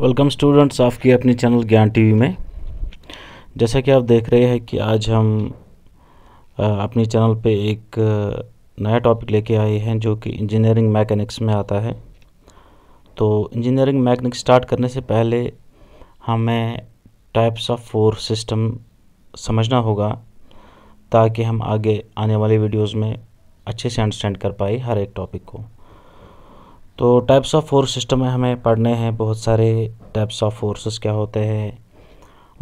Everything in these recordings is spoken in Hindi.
वेलकम स्टूडेंट्स आपकी अपने चैनल ज्ञान टीवी में जैसा कि आप देख रहे हैं कि आज हम अपने चैनल पे एक नया टॉपिक लेके आए हैं जो कि इंजीनियरिंग मैकेनिक्स में आता है तो इंजीनियरिंग मैकेनिक्स स्टार्ट करने से पहले हमें टाइप्स ऑफ फोर सिस्टम समझना होगा ताकि हम आगे आने वाली वीडियोस में अच्छे से अंडरस्टैंड कर पाए हर एक टॉपिक को तो टाइप्स ऑफ फोर्स सिस्टम में हमें पढ़ने हैं बहुत सारे टाइप्स ऑफ फोर्सेस क्या होते हैं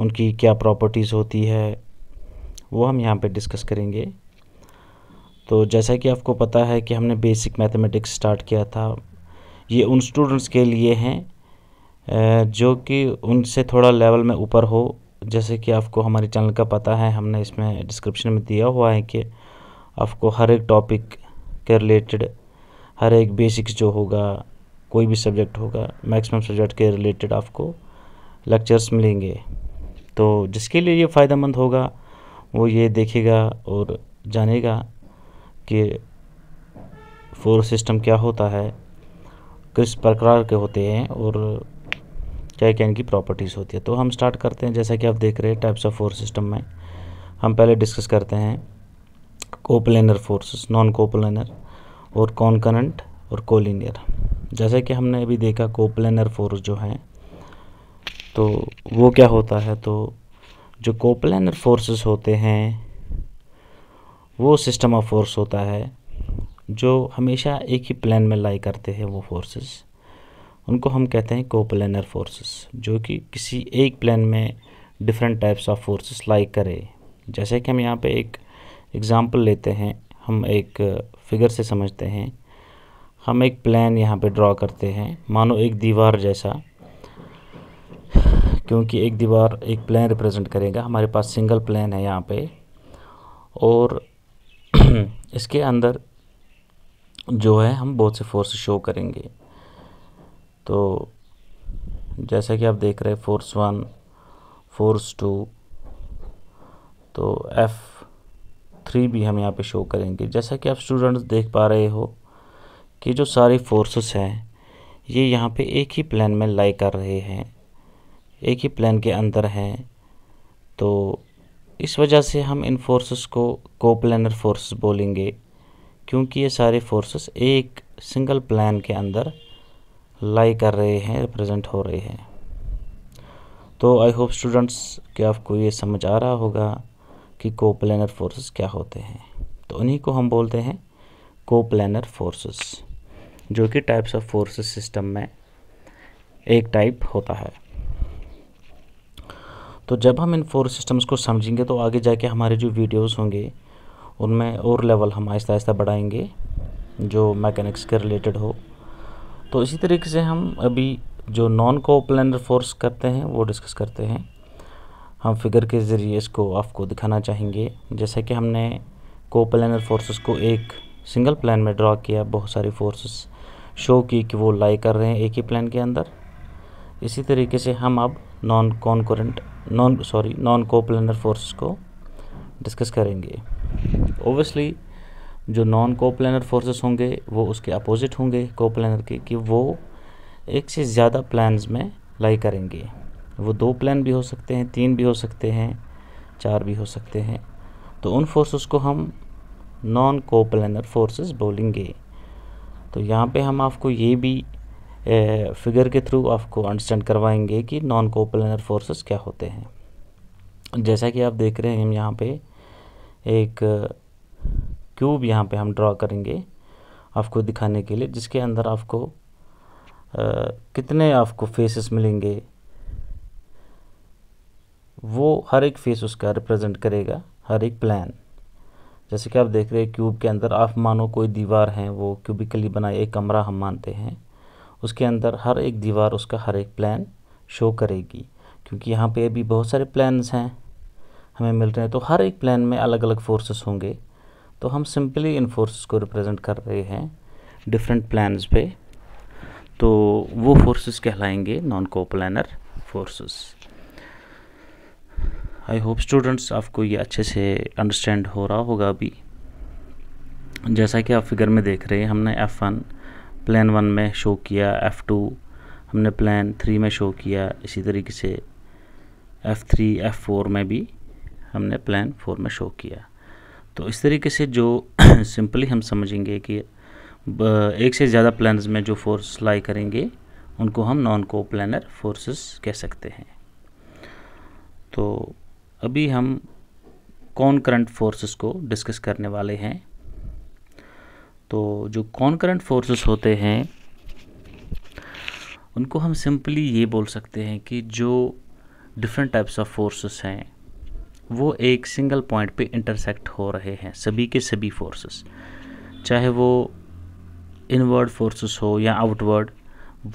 उनकी क्या प्रॉपर्टीज़ होती है वो हम यहाँ पे डिस्कस करेंगे तो जैसा कि आपको पता है कि हमने बेसिक मैथमेटिक्स स्टार्ट किया था ये उन स्टूडेंट्स के लिए हैं जो कि उनसे थोड़ा लेवल में ऊपर हो जैसे कि आपको हमारे चैनल का पता है हमने इसमें डिस्क्रिप्शन में दिया हुआ है कि आपको हर एक टॉपिक के रिलेटेड हर एक बेसिक्स जो होगा कोई भी सब्जेक्ट होगा मैक्सिमम सब्जेक्ट के रिलेटेड आपको लेक्चर्स मिलेंगे तो जिसके लिए ये फ़ायदेमंद होगा वो ये देखेगा और जानेगा कि फोर सिस्टम क्या होता है किस प्रकार के होते हैं और क्या क्या इनकी प्रॉपर्टीज़ होती है तो हम स्टार्ट करते हैं जैसा कि आप देख रहे हैं टाइप्स ऑफ फोर सिस्टम में हम पहले डिस्कस करते हैं कोपलेनर फोर्सेस नॉन कोपलेनर और कॉन्करेंट और कोलिनियर जैसे कि हमने अभी देखा कोपलेनर फोर्स जो है तो वो क्या होता है तो जो कोपलेनर फोर्सेस होते हैं वो सिस्टम ऑफ फोर्स होता है जो हमेशा एक ही प्लान में लाई करते हैं वो फोर्सेस उनको हम कहते हैं कोपलेनर फोर्सेस जो कि किसी एक प्लान में different types of forces lie करे जैसे कि हम यहाँ पे एक एग्ज़ाम्पल लेते हैं हम एक फिगर से समझते हैं हम एक प्लान यहाँ पे ड्रा करते हैं मानो एक दीवार जैसा क्योंकि एक दीवार एक प्लान रिप्रेजेंट करेगा हमारे पास सिंगल प्लान है यहाँ पे और इसके अंदर जो है हम बहुत से फोर्स शो करेंगे तो जैसा कि आप देख रहे हैं फोर्स वन फोर्स टू तो एफ़ थ्री भी हम यहाँ पे शो करेंगे जैसा कि आप स्टूडेंट्स देख पा रहे हो कि जो सारे फोर्सेस हैं ये यहाँ पे एक ही प्लान में लाई कर रहे हैं एक ही प्लान के अंदर हैं तो इस वजह से हम इन फोर्सेस को को प्लानर फोर्सेस बोलेंगे क्योंकि ये सारे फोर्सेस एक सिंगल प्लान के अंदर लाई कर रहे हैं रिप्रेजेंट हो रहे हैं तो आई होप स्टूडेंट्स कि आपको ये समझ आ रहा होगा कि कोप्लानर फोर्सेस क्या होते हैं तो उन्हीं को हम बोलते हैं कोप्लानर फोर्सेस जो कि टाइप्स ऑफ फोर्सेस सिस्टम में एक टाइप होता है तो जब हम इन फोर्स सिस्टम्स को समझेंगे तो आगे जाके हमारे जो वीडियोस होंगे उनमें और लेवल हम आहिस्ता आहिस्ता बढ़ाएंगे जो मैकेनिक्स के रिलेटेड हो तो इसी तरीके से हम अभी जो नॉन कोप्लानर फोर्स करते हैं वो डिस्कस करते हैं हम फिगर के ज़रिए इसको आपको दिखाना चाहेंगे जैसे कि हमने को प्लानर फोर्सेस को एक सिंगल प्लान में ड्रा किया बहुत सारी फोर्सेस शो की कि वो लाई कर रहे हैं एक ही प्लान के अंदर इसी तरीके से हम अब non concurrent non sorry non coplanar forces को डिस्कस करेंगे ओबियसली जो नॉन को प्लानर फोर्सेस होंगे वो उसके अपोजिट होंगे को प्लानर के कि वो एक से ज़्यादा प्लान्स में लाई करेंगे वो दो प्लान भी हो सकते हैं तीन भी हो सकते हैं चार भी हो सकते हैं तो उन फोर्सेस को हम नॉन प्लानर फोर्सेस बोलेंगे तो यहाँ पे हम आपको ये भी ए, फिगर के थ्रू आपको अंडरस्टैंड करवाएंगे कि नॉन प्लानर फोर्सेस क्या होते हैं जैसा कि आप देख रहे हैं हम यहाँ पे एक क्यूब यहाँ पे हम ड्रा करेंगे आपको दिखाने के लिए जिसके अंदर आपको आ, कितने आपको फेसेस मिलेंगे वो हर एक फेस उसका रिप्रेजेंट करेगा हर एक प्लान जैसे कि आप देख रहे हैं क्यूब के अंदर आप मानो कोई दीवार है वो क्यूबिकली बनाए एक कमरा हम मानते हैं उसके अंदर हर एक दीवार उसका हर एक प्लान शो करेगी क्योंकि यहाँ पे अभी बहुत सारे प्लान्स हैं हमें मिल रहे हैं तो हर एक प्लान में अलग अलग फोर्सेस होंगे तो हम सिंपली इन फोर्सेस को रिप्रेजेंट कर रहे हैं डिफरेंट प्लान्स पे तो वो फोर्सेस कहलाएंगे non coplanar forces I hope students आपको ये अच्छे से अंडरस्टैंड हो रहा होगा अभी जैसा कि आप फिगर में देख रहे हैं हमने एफ़ वन प्लान वन में शो किया एफ़ टू हमने प्लान थ्री में शो किया इसी तरीके से एफ़ थ्री एफ़ फोर में भी हमने प्लान फोर में शो किया तो इस तरीके से जो सिंपली हम समझेंगे कि एक से ज़्यादा प्लान में जो फोर्स लाई करेंगे उनको हम नॉन को प्लानर फोर्सेस कह सकते हैं तो अभी हम कौन करंट फोर्सेस को डिस्कस करने वाले हैं तो जो कौन करंट फोर्सेस होते हैं उनको हम सिंपली ये बोल सकते हैं कि जो डिफरेंट टाइप्स ऑफ फोर्सेस हैं वो एक सिंगल पॉइंट पे इंटरसेक्ट हो रहे हैं सभी के सभी फोर्सेस चाहे वो इनवर्ड फोर्सेस हो या आउटवर्ड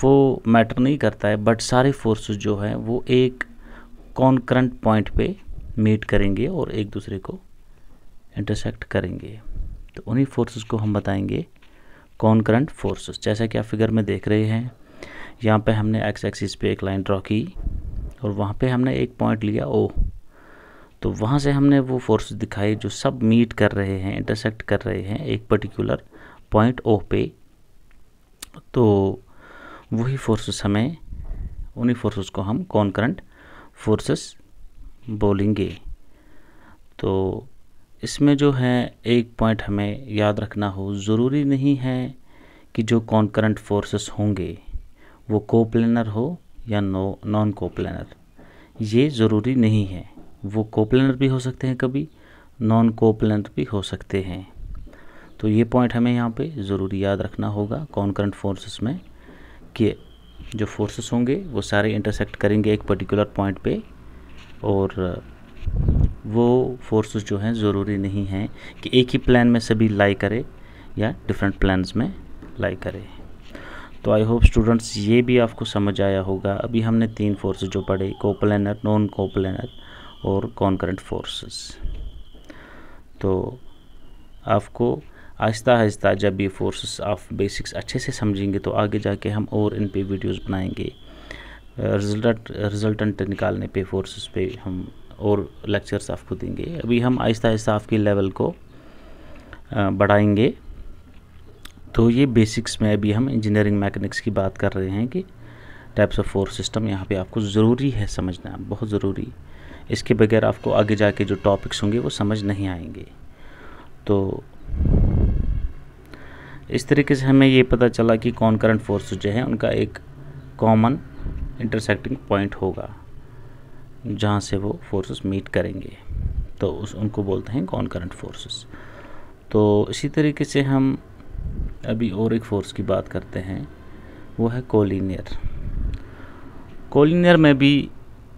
वो मैटर नहीं करता है बट सारे फोर्सेस जो हैं वो एक कॉन्करंट पॉइंट पे मीट करेंगे और एक दूसरे को इंटरसेक्ट करेंगे तो उन्हीं फोर्सेस को हम बताएंगे कौन करंट फोर्सेस जैसा कि आप फिगर में देख रहे हैं यहाँ पे हमने एक्स एक्सिस पे एक लाइन ड्रॉ की और वहाँ पे हमने एक पॉइंट लिया ओ तो वहाँ से हमने वो फोर्स दिखाई जो सब मीट कर रहे हैं इंटरसेक्ट कर रहे हैं एक पर्टिकुलर पॉइंट ओ पे तो वही फोर्सेस हमें उन्हीं फोर्सेस को हम कॉन करंट फोर्सेस बोलेंगे तो इसमें जो है एक पॉइंट हमें याद रखना हो ज़रूरी नहीं है कि जो कॉन्करेंट फोर्सेस होंगे वो कोप्लेनर हो या नो नॉन कोप्लेनर ये ज़रूरी नहीं है वो कोप्लेनर भी हो सकते हैं कभी नॉन कोप्लेनर भी हो सकते हैं तो ये पॉइंट हमें यहाँ पे ज़रूरी याद रखना होगा कॉन्करेंट फोर्सेस में कि जो फोर्सेस होंगे वो सारे इंटरसेक्ट करेंगे एक पर्टिकुलर पॉइंट पे और वो फोर्सेस जो हैं ज़रूरी नहीं हैं कि एक ही प्लान में सभी लाई करें या डिफरेंट प्लान्स में लाई करें तो आई होप स्टूडेंट्स ये भी आपको समझ आया होगा अभी हमने तीन फोर्सेस जो पढ़े कोप्लेनर नॉन कोप्लेनर और कॉन्करेंट फोर्सेस तो आपको आहिस्ता आहिस्ता जब ये फोर्सेस आप बेसिक्स अच्छे से समझेंगे तो आगे जाके हम और इन पे वीडियोस बनाएंगे रिजल्ट रिजल्टेंट निकालने पे फोर्सेस पे हम और लेक्चर्स आपको देंगे अभी हम आहिस्ता आहिस्ता आपके लेवल को बढ़ाएंगे तो ये बेसिक्स में अभी हम इंजीनियरिंग मैकेनिक्स की बात कर रहे हैं कि टाइप्स ऑफ फोर्स सिस्टम यहाँ पे आपको ज़रूरी है समझना बहुत ज़रूरी इसके बगैर आपको आगे जाके जो टॉपिक्स होंगे वो समझ नहीं आएंगे तो इस तरीके से हमें ये पता चला कि करंट फोर्स जो है उनका एक कॉमन इंटरसेक्टिंग पॉइंट होगा जहाँ से वो फोर्सेस मीट करेंगे तो उस उनको बोलते हैं कॉन करंट फोर्सेस तो इसी तरीके से हम अभी और एक फोर्स की बात करते हैं वो है कोलिनियर कोलिनियर में भी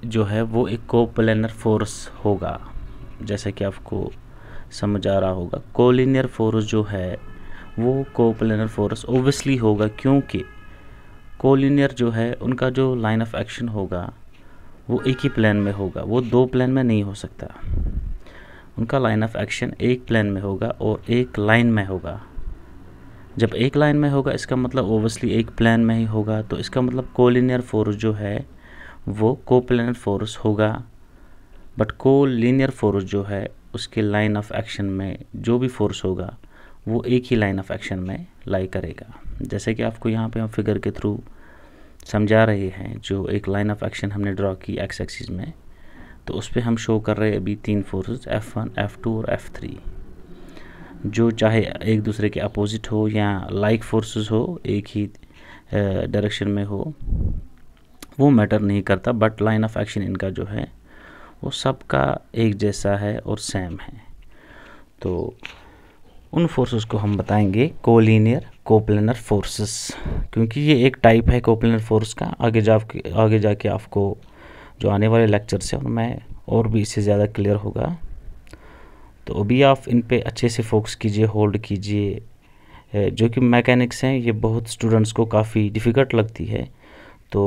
जो है वो एक कोप्लेनर फोर्स होगा जैसा कि आपको समझ आ रहा होगा कोलिनियर फोर्स जो है वो कोप्लेनर फोर्स ओबियसली होगा क्योंकि कोलिनियर जो है उनका जो लाइन ऑफ एक्शन होगा वो एक ही प्लान में होगा वो दो प्लान में नहीं हो सकता उनका लाइन ऑफ एक्शन एक प्लान में होगा और एक लाइन में होगा जब एक लाइन में होगा इसका मतलब ओबियसली एक प्लान में ही होगा तो इसका मतलब कोलिनियर फोर्स जो है वो को प्लानर फोर्स होगा बट को फोर्स जो है उसके लाइन ऑफ एक्शन में जो भी फोर्स होगा वो एक ही लाइन ऑफ एक्शन में लाई करेगा जैसे कि आपको यहाँ पे हम फिगर के थ्रू समझा रहे हैं जो एक लाइन ऑफ एक्शन हमने ड्रॉ की एक्स एक्सिस में तो उस पर हम शो कर रहे हैं अभी तीन forces F one F two और एफ़ थ्री जो चाहे एक दूसरे के अपोजिट हो या लाइक फोर्सेस हो एक ही डायरेक्शन में हो वो मैटर नहीं करता बट लाइन ऑफ एक्शन इनका जो है वो सबका एक जैसा है और सेम है तो उन फोर्सेस को हम बताएंगे कोलिनियर कोप्लेनर फोर्सेस क्योंकि ये एक टाइप है कोप्लेनर फोर्स का आगे जा आगे जाके आपको जो आने वाले लेक्चर से मैं और भी इससे ज़्यादा क्लियर होगा तो अभी आप इन पे अच्छे से फोकस कीजिए होल्ड कीजिए जो कि मैकेनिक्स हैं ये बहुत स्टूडेंट्स को काफ़ी डिफ़िकल्ट लगती है तो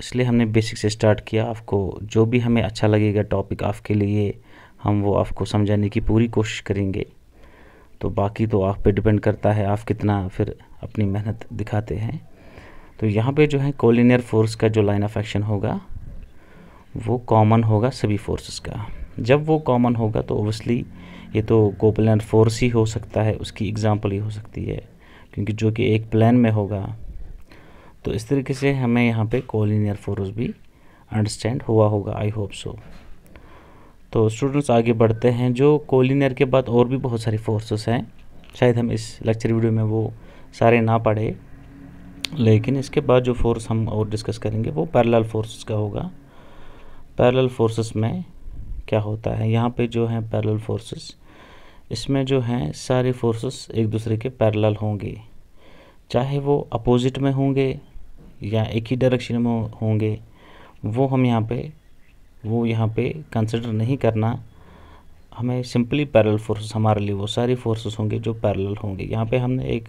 इसलिए हमने बेसिक से स्टार्ट किया आपको जो भी हमें अच्छा लगेगा टॉपिक आपके लिए हम वो आपको समझाने की पूरी कोशिश करेंगे तो बाकी तो आप पे डिपेंड करता है आप कितना फिर अपनी मेहनत दिखाते हैं तो यहाँ पे जो है कोलिनियर फोर्स का जो लाइन ऑफ एक्शन होगा वो कॉमन होगा सभी फोर्सेस का जब वो कॉमन होगा तो ओबियसली ये तो कोपलर फोर्स ही हो सकता है उसकी एग्ज़ाम्पल ही हो सकती है क्योंकि जो कि एक प्लान में होगा तो इस तरीके से हमें यहाँ पे कोलिनियर फोर्स भी अंडरस्टैंड हुआ होगा आई होप सो तो स्टूडेंट्स आगे बढ़ते हैं जो कोलिनियर के बाद और भी बहुत सारी फोर्सेस हैं शायद हम इस लेक्चर वीडियो में वो सारे ना पढ़े लेकिन इसके बाद जो फोर्स हम और डिस्कस करेंगे वो पैरेलल फोर्सेस का होगा पैरेलल फोर्सेस में क्या होता है यहाँ पे जो है पैरेलल फोर्सेस इसमें जो हैं सारे फोर्सेस एक दूसरे के पैरेलल होंगे चाहे वो अपोजिट में होंगे या एक ही डायरेक्शन में होंगे वो हम यहाँ पे वो यहाँ पे कंसिडर नहीं करना हमें सिंपली पैरल फोर्सेस हमारे लिए वो सारी फोर्सेस होंगे जो पैरल होंगे यहाँ पे हमने एक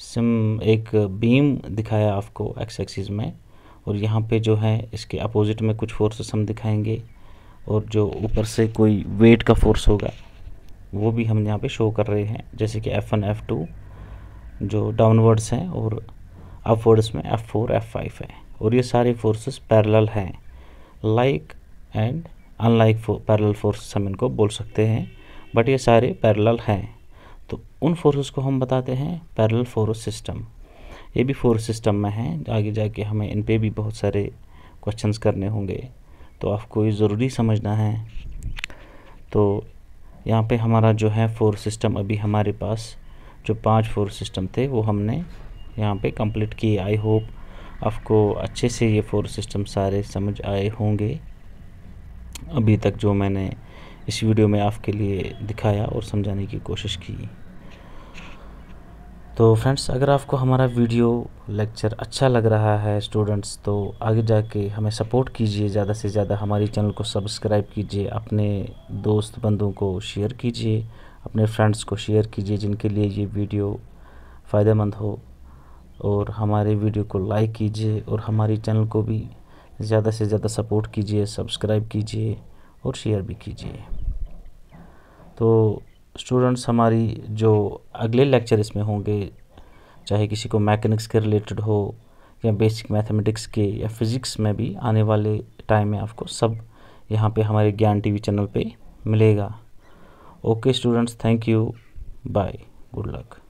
सिम एक बीम दिखाया आपको एक्स एक्सिस में और यहाँ पे जो है इसके अपोजिट में कुछ फोर्सेस हम दिखाएंगे और जो ऊपर से कोई वेट का फोर्स होगा वो भी हम यहाँ पे शो कर रहे हैं जैसे कि एफ़ वन एफ़ टू जो डाउनवर्ड्स हैं और अपवर्ड्स में एफ़ फोर एफ़ फाइव है और ये सारे फोर्सेस पैरल हैं like and unlike parallel forces हम इनको बोल सकते हैं बट ये सारे पैरेलल हैं तो उन फोर्सेस को हम बताते हैं पैरेलल फोर्स सिस्टम ये भी फोर्स सिस्टम में हैं आगे जाके हमें इन पे भी बहुत सारे क्वेश्चंस करने होंगे तो आपको ये ज़रूरी समझना है तो यहाँ पे हमारा जो है फोर्स सिस्टम अभी हमारे पास जो पांच फोर्स सिस्टम थे वो हमने यहाँ पे कंप्लीट किए आई होप आपको अच्छे से ये फोर सिस्टम सारे समझ आए होंगे अभी तक जो मैंने इस वीडियो में आपके लिए दिखाया और समझाने की कोशिश की तो फ्रेंड्स अगर आपको हमारा वीडियो लेक्चर अच्छा लग रहा है स्टूडेंट्स तो आगे जाके हमें सपोर्ट कीजिए ज़्यादा से ज़्यादा हमारी चैनल को सब्सक्राइब कीजिए अपने दोस्त बंधुओं को शेयर कीजिए अपने फ्रेंड्स को शेयर कीजिए जिनके लिए ये वीडियो फ़ायदेमंद हो और हमारे वीडियो को लाइक कीजिए और हमारी चैनल को भी ज़्यादा से ज़्यादा सपोर्ट कीजिए सब्सक्राइब कीजिए और शेयर भी कीजिए तो स्टूडेंट्स हमारी जो अगले लेक्चर इसमें होंगे चाहे किसी को मैकेनिक्स के रिलेटेड हो या बेसिक मैथमेटिक्स के या फिज़िक्स में भी आने वाले टाइम में आपको सब यहाँ पे हमारे ज्ञान टीवी चैनल पे मिलेगा okay students thank you bye good luck